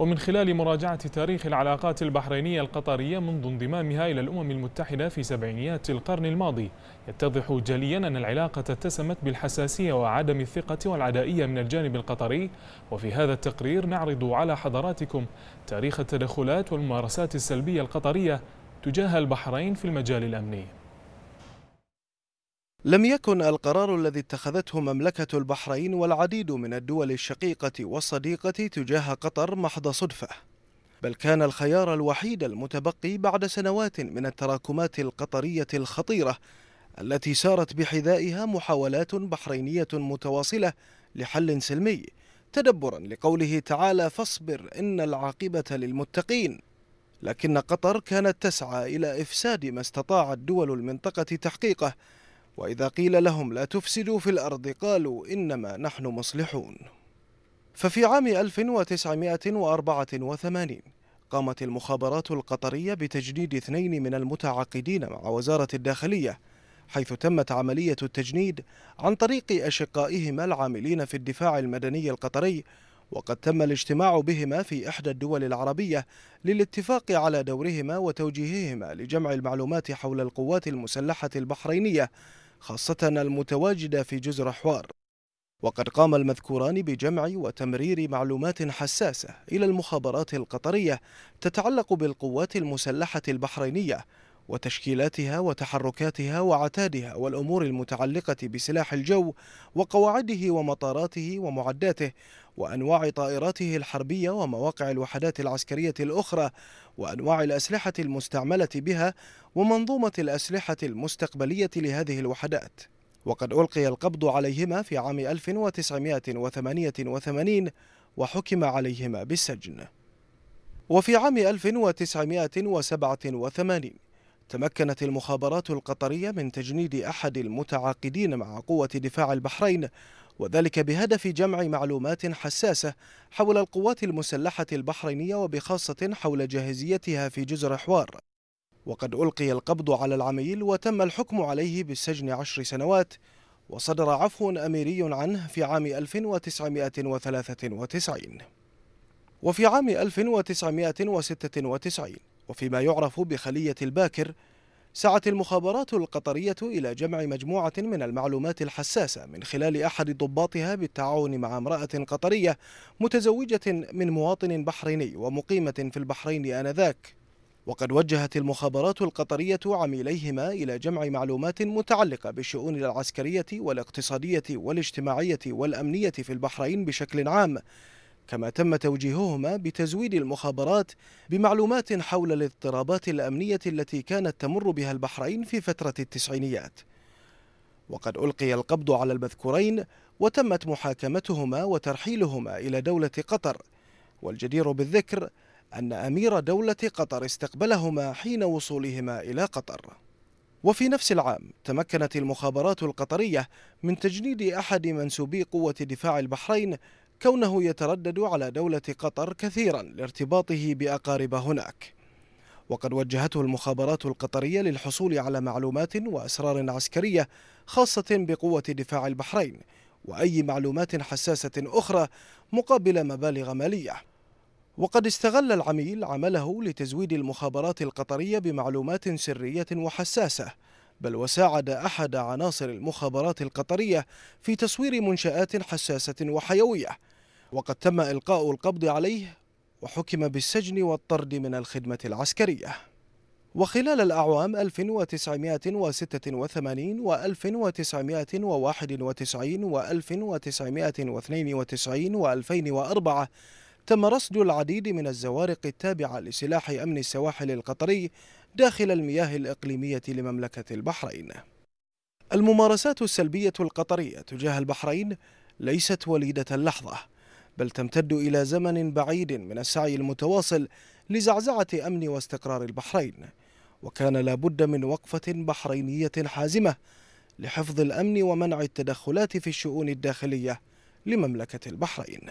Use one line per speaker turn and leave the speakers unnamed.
ومن خلال مراجعة تاريخ العلاقات البحرينية القطرية منذ انضمامها إلى الأمم المتحدة في سبعينيات القرن الماضي يتضح جليا أن العلاقة اتسمت بالحساسية وعدم الثقة والعدائية من الجانب القطري وفي هذا التقرير نعرض على حضراتكم تاريخ التدخلات والممارسات السلبية القطرية تجاه البحرين في المجال الأمني لم يكن القرار الذي اتخذته مملكة البحرين والعديد من الدول الشقيقة والصديقة تجاه قطر محض صدفة بل كان الخيار الوحيد المتبقي بعد سنوات من التراكمات القطرية الخطيرة التي سارت بحذائها محاولات بحرينية متواصلة لحل سلمي تدبرا لقوله تعالى فاصبر إن العاقبة للمتقين لكن قطر كانت تسعى إلى إفساد ما استطاعت دول المنطقة تحقيقه وإذا قيل لهم لا تفسدوا في الأرض قالوا إنما نحن مصلحون ففي عام 1984 قامت المخابرات القطرية بتجنيد اثنين من المتعاقدين مع وزارة الداخلية حيث تمت عملية التجنيد عن طريق أشقائهما العاملين في الدفاع المدني القطري وقد تم الاجتماع بهما في إحدى الدول العربية للاتفاق على دورهما وتوجيههما لجمع المعلومات حول القوات المسلحة البحرينية خاصة المتواجدة في جزر حوار وقد قام المذكوران بجمع وتمرير معلومات حساسة إلى المخابرات القطرية تتعلق بالقوات المسلحة البحرينية وتشكيلاتها وتحركاتها وعتادها والأمور المتعلقة بسلاح الجو وقواعده ومطاراته ومعداته وأنواع طائراته الحربية ومواقع الوحدات العسكرية الأخرى وأنواع الأسلحة المستعملة بها ومنظومة الأسلحة المستقبلية لهذه الوحدات وقد ألقي القبض عليهما في عام 1988 وحكم عليهما بالسجن وفي عام 1987 تمكنت المخابرات القطرية من تجنيد أحد المتعاقدين مع قوة دفاع البحرين وذلك بهدف جمع معلومات حساسة حول القوات المسلحة البحرينية وبخاصة حول جاهزيتها في جزر حوار وقد ألقي القبض على العميل وتم الحكم عليه بالسجن عشر سنوات وصدر عفو أميري عنه في عام 1993 وفي عام 1996 وفيما يعرف بخلية الباكر سعت المخابرات القطرية إلى جمع مجموعة من المعلومات الحساسة من خلال أحد ضباطها بالتعاون مع امرأة قطرية متزوجة من مواطن بحريني ومقيمة في البحرين آنذاك وقد وجهت المخابرات القطرية عميليهما إلى جمع معلومات متعلقة بالشؤون العسكرية والاقتصادية والاجتماعية والأمنية في البحرين بشكل عام كما تم توجيههما بتزويد المخابرات بمعلومات حول الاضطرابات الأمنية التي كانت تمر بها البحرين في فترة التسعينيات وقد ألقي القبض على المذكورين وتمت محاكمتهما وترحيلهما إلى دولة قطر والجدير بالذكر أن أمير دولة قطر استقبلهما حين وصولهما إلى قطر وفي نفس العام تمكنت المخابرات القطرية من تجنيد أحد منسوبي قوة دفاع البحرين كونه يتردد على دولة قطر كثيرا لارتباطه بأقارب هناك وقد وجهته المخابرات القطرية للحصول على معلومات وأسرار عسكرية خاصة بقوة دفاع البحرين وأي معلومات حساسة أخرى مقابل مبالغ مالية وقد استغل العميل عمله لتزويد المخابرات القطرية بمعلومات سرية وحساسة بل وساعد أحد عناصر المخابرات القطرية في تصوير منشآت حساسة وحيوية وقد تم إلقاء القبض عليه وحكم بالسجن والطرد من الخدمة العسكرية وخلال الأعوام 1986 و 1991 و 1992 و 2004 تم رصد العديد من الزوارق التابعة لسلاح أمن السواحل القطري داخل المياه الإقليمية لمملكة البحرين الممارسات السلبية القطرية تجاه البحرين ليست وليدة اللحظة بل تمتد إلى زمن بعيد من السعي المتواصل لزعزعة أمن واستقرار البحرين وكان لابد من وقفة بحرينية حازمة لحفظ الأمن ومنع التدخلات في الشؤون الداخلية لمملكة البحرين